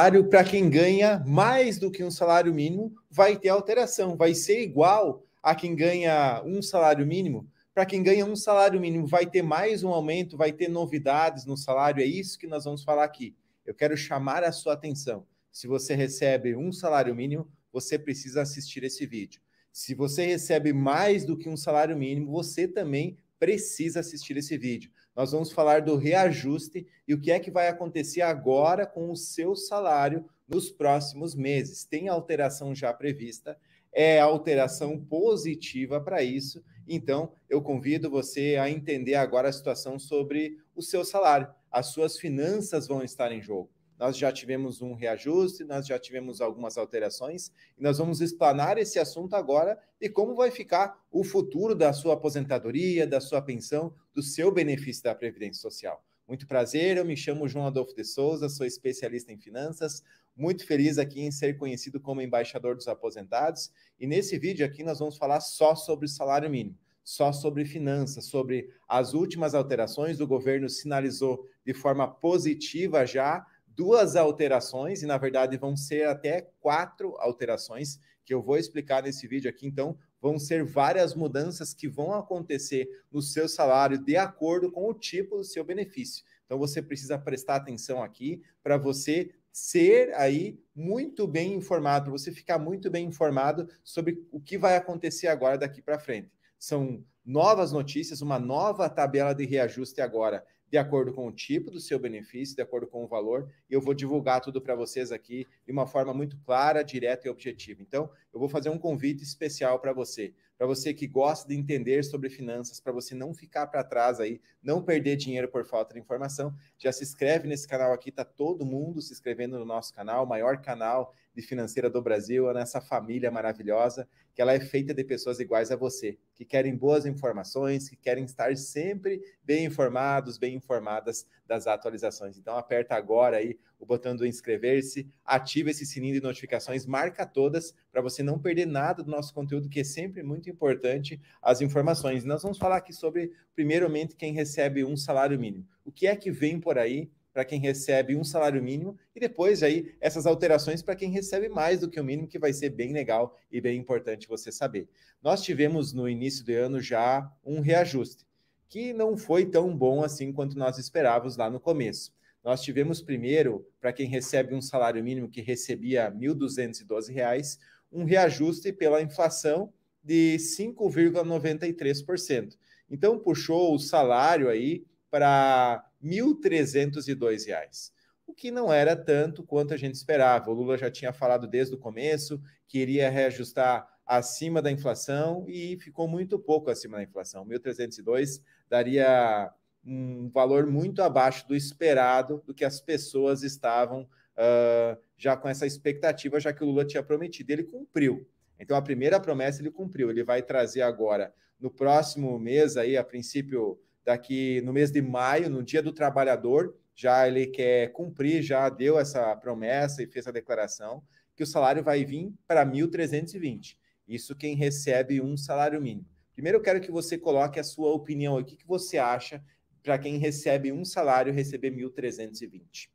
salário para quem ganha mais do que um salário mínimo vai ter alteração, vai ser igual a quem ganha um salário mínimo. Para quem ganha um salário mínimo, vai ter mais um aumento, vai ter novidades no salário. É isso que nós vamos falar aqui. Eu quero chamar a sua atenção. Se você recebe um salário mínimo, você precisa assistir esse vídeo. Se você recebe mais do que um salário mínimo, você também precisa assistir esse vídeo nós vamos falar do reajuste e o que é que vai acontecer agora com o seu salário nos próximos meses. Tem alteração já prevista, é alteração positiva para isso. Então, eu convido você a entender agora a situação sobre o seu salário. As suas finanças vão estar em jogo nós já tivemos um reajuste, nós já tivemos algumas alterações, e nós vamos explanar esse assunto agora e como vai ficar o futuro da sua aposentadoria, da sua pensão, do seu benefício da Previdência Social. Muito prazer, eu me chamo João Adolfo de Souza, sou especialista em finanças, muito feliz aqui em ser conhecido como embaixador dos aposentados, e nesse vídeo aqui nós vamos falar só sobre o salário mínimo só sobre finanças, sobre as últimas alterações do governo sinalizou de forma positiva já duas alterações, e na verdade vão ser até quatro alterações, que eu vou explicar nesse vídeo aqui. Então, vão ser várias mudanças que vão acontecer no seu salário de acordo com o tipo do seu benefício. Então, você precisa prestar atenção aqui para você ser aí muito bem informado, para você ficar muito bem informado sobre o que vai acontecer agora daqui para frente. São novas notícias, uma nova tabela de reajuste agora de acordo com o tipo do seu benefício, de acordo com o valor, e eu vou divulgar tudo para vocês aqui de uma forma muito clara, direta e objetiva. Então, eu vou fazer um convite especial para você para você que gosta de entender sobre finanças, para você não ficar para trás aí, não perder dinheiro por falta de informação, já se inscreve nesse canal aqui, tá todo mundo se inscrevendo no nosso canal, o maior canal de financeira do Brasil, é nessa família maravilhosa, que ela é feita de pessoas iguais a você, que querem boas informações, que querem estar sempre bem informados, bem informadas das atualizações. Então aperta agora aí o botão do inscrever-se, ativa esse sininho de notificações, marca todas para você não perder nada do nosso conteúdo, que é sempre muito importante as informações. Nós vamos falar aqui sobre, primeiramente, quem recebe um salário mínimo. O que é que vem por aí? para quem recebe um salário mínimo e depois aí essas alterações para quem recebe mais do que o mínimo, que vai ser bem legal e bem importante você saber. Nós tivemos no início do ano já um reajuste que não foi tão bom assim quanto nós esperávamos lá no começo. Nós tivemos primeiro, para quem recebe um salário mínimo que recebia R$ 1.212, um reajuste pela inflação de 5,93%. Então puxou o salário aí para R$ 1.302 o que não era tanto quanto a gente esperava. O Lula já tinha falado desde o começo que iria reajustar acima da inflação e ficou muito pouco acima da inflação. 1.302 daria um valor muito abaixo do esperado do que as pessoas estavam uh, já com essa expectativa, já que o Lula tinha prometido. Ele cumpriu. Então a primeira promessa ele cumpriu. Ele vai trazer agora no próximo mês aí, a princípio daqui no mês de maio, no Dia do Trabalhador, já ele quer cumprir, já deu essa promessa e fez a declaração que o salário vai vir para 1.320. Isso quem recebe um salário mínimo. Primeiro eu quero que você coloque a sua opinião aqui, o que você acha para quem recebe um salário receber 1.320.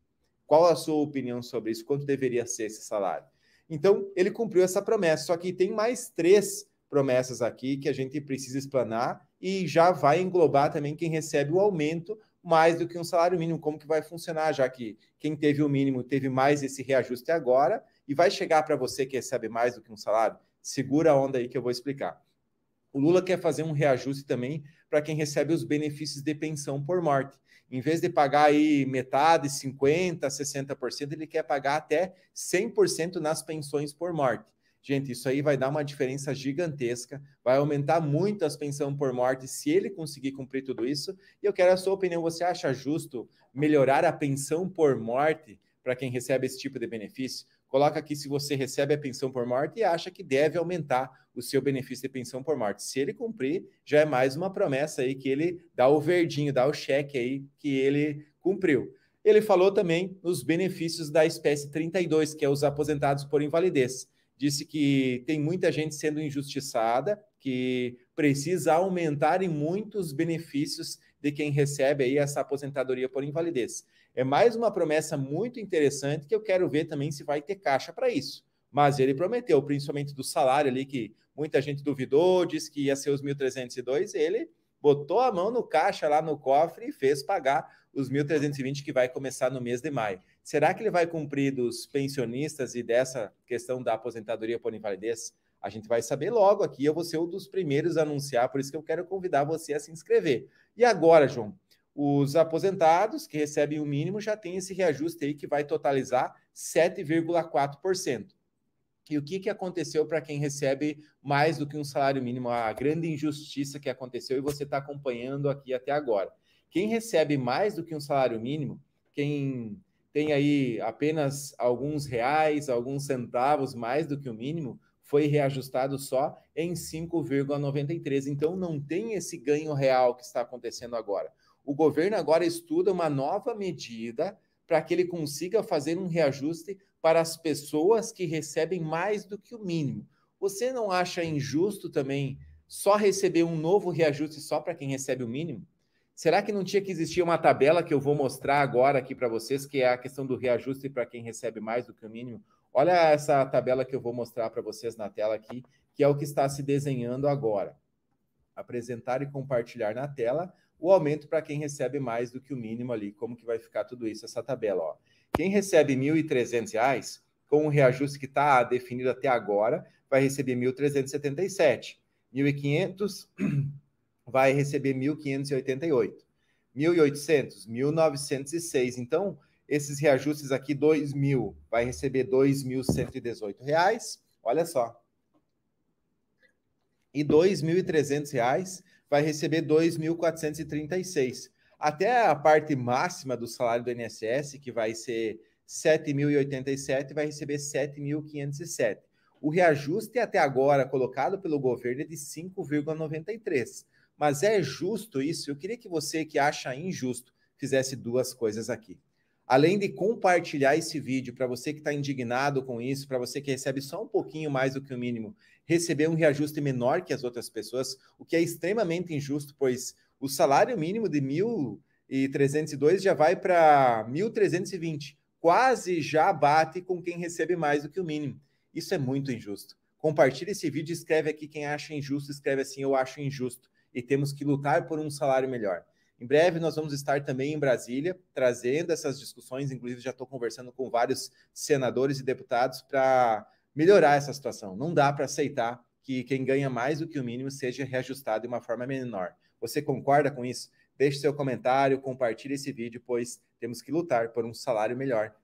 Qual a sua opinião sobre isso? Quanto deveria ser esse salário? Então, ele cumpriu essa promessa, só que tem mais três promessas aqui que a gente precisa explanar e já vai englobar também quem recebe o aumento mais do que um salário mínimo, como que vai funcionar, já que quem teve o mínimo teve mais esse reajuste agora e vai chegar para você que recebe mais do que um salário, Segura a onda aí que eu vou explicar. O Lula quer fazer um reajuste também para quem recebe os benefícios de pensão por morte. Em vez de pagar aí metade, 50%, 60%, ele quer pagar até 100% nas pensões por morte. Gente, isso aí vai dar uma diferença gigantesca, vai aumentar muito as pensões por morte se ele conseguir cumprir tudo isso. E eu quero a sua opinião. Você acha justo melhorar a pensão por morte para quem recebe esse tipo de benefício? coloca aqui se você recebe a pensão por morte e acha que deve aumentar o seu benefício de pensão por morte. Se ele cumprir, já é mais uma promessa aí que ele dá o verdinho, dá o cheque aí que ele cumpriu. Ele falou também nos benefícios da espécie 32, que é os aposentados por invalidez. Disse que tem muita gente sendo injustiçada, que precisa aumentar em muitos benefícios de quem recebe aí essa aposentadoria por invalidez. É mais uma promessa muito interessante que eu quero ver também se vai ter caixa para isso. Mas ele prometeu, principalmente do salário ali, que muita gente duvidou, disse que ia ser os 1.302, ele botou a mão no caixa lá no cofre e fez pagar os 1.320 que vai começar no mês de maio. Será que ele vai cumprir dos pensionistas e dessa questão da aposentadoria por invalidez? A gente vai saber logo aqui, eu vou ser um dos primeiros a anunciar, por isso que eu quero convidar você a se inscrever. E agora, João, os aposentados que recebem o mínimo já tem esse reajuste aí que vai totalizar 7,4%. E o que, que aconteceu para quem recebe mais do que um salário mínimo? A grande injustiça que aconteceu e você está acompanhando aqui até agora. Quem recebe mais do que um salário mínimo, quem tem aí apenas alguns reais, alguns centavos mais do que o mínimo, foi reajustado só em 5,93. Então não tem esse ganho real que está acontecendo agora o governo agora estuda uma nova medida para que ele consiga fazer um reajuste para as pessoas que recebem mais do que o mínimo. Você não acha injusto também só receber um novo reajuste só para quem recebe o mínimo? Será que não tinha que existir uma tabela que eu vou mostrar agora aqui para vocês, que é a questão do reajuste para quem recebe mais do que o mínimo? Olha essa tabela que eu vou mostrar para vocês na tela aqui, que é o que está se desenhando agora. Apresentar e compartilhar na tela o aumento para quem recebe mais do que o mínimo ali, como que vai ficar tudo isso, essa tabela. Ó. Quem recebe R$ reais com o reajuste que está definido até agora, vai receber R$ 1.377. R$ 1.500 vai receber R$ 1.588. R$ 1.800, R$ 1.906. Então, esses reajustes aqui, R$ 2.000, vai receber R$ 2.118. Olha só. E R$ 2.300 vai receber 2.436. Até a parte máxima do salário do INSS, que vai ser 7.087, vai receber 7.507. O reajuste é até agora colocado pelo governo é de 5,93. Mas é justo isso? Eu queria que você que acha injusto fizesse duas coisas aqui além de compartilhar esse vídeo para você que está indignado com isso, para você que recebe só um pouquinho mais do que o mínimo, receber um reajuste menor que as outras pessoas, o que é extremamente injusto, pois o salário mínimo de 1.302 já vai para 1.320, quase já bate com quem recebe mais do que o mínimo. Isso é muito injusto. Compartilhe esse vídeo, escreve aqui quem acha injusto, escreve assim, eu acho injusto, e temos que lutar por um salário melhor. Em breve nós vamos estar também em Brasília, trazendo essas discussões, inclusive já estou conversando com vários senadores e deputados para melhorar essa situação. Não dá para aceitar que quem ganha mais do que o mínimo seja reajustado de uma forma menor. Você concorda com isso? Deixe seu comentário, compartilhe esse vídeo, pois temos que lutar por um salário melhor